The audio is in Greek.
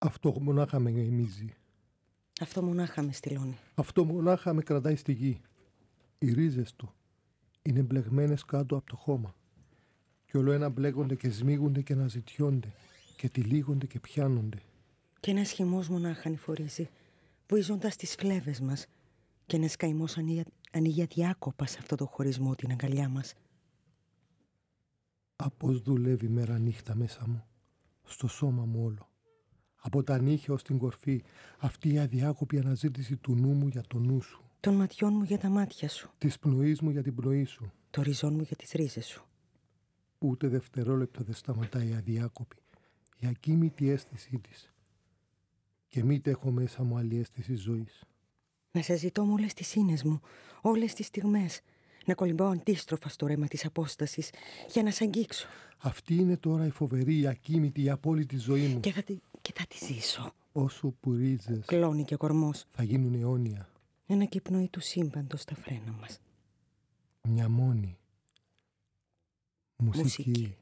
Αυτό μονάχα με γεμίζει. Αυτό μονάχα με στυλώνει. Αυτό μονάχα με κρατάει στη γη. Οι ρίζες του είναι μπλεγμένες κάτω από το χώμα. Κι όλο ένα μπλέγονται και σμίγονται και αναζητιώνται και τυλίγονται και πιάνονται. Κι ένας χυμός μονάχα ανηφορίζει, βουίζοντας τις φλέβες μας. Κι ένας καημός ανοίγει αδιάκοπα σε αυτό το χωρισμό την αγκαλιά μας. Απώ δουλεύει μέρα νύχτα μέσα μου, στο σώμα μου όλο από τα νύχια ως την κορφή, αυτή η αδιάκοπη αναζήτηση του νου μου για το νου σου. Των ματιών μου για τα μάτια σου. Της πνοής μου για την πνοή σου. Το ριζόν μου για τις ρίζες σου. Ούτε δευτερόλεπτο δεν σταματάει η αδιάκοπη, η ακίμητη αίσθησή της. Και μήτε έχω μέσα μου άλλη αίσθηση ζωής. Να σε ζητώ με όλες τις ίνες μου, όλες τις στιγμές. να κολυμπάω αντίστροφα στο ρέμα της απόστασης για να σε αγγίξω. Αυτή είναι τώρα η φοβερή, η ακίμητη, η απόλυτη ζωή μου. Και θα και θα τη ζήσω. Όσο που ρίζες. Κλώνει και ο κορμός. Θα γίνουν αιώνια. Ένα κυπνοή του σύμπαντος στα φρένα μας. Μια μόνη. Μουσική. Μουσική.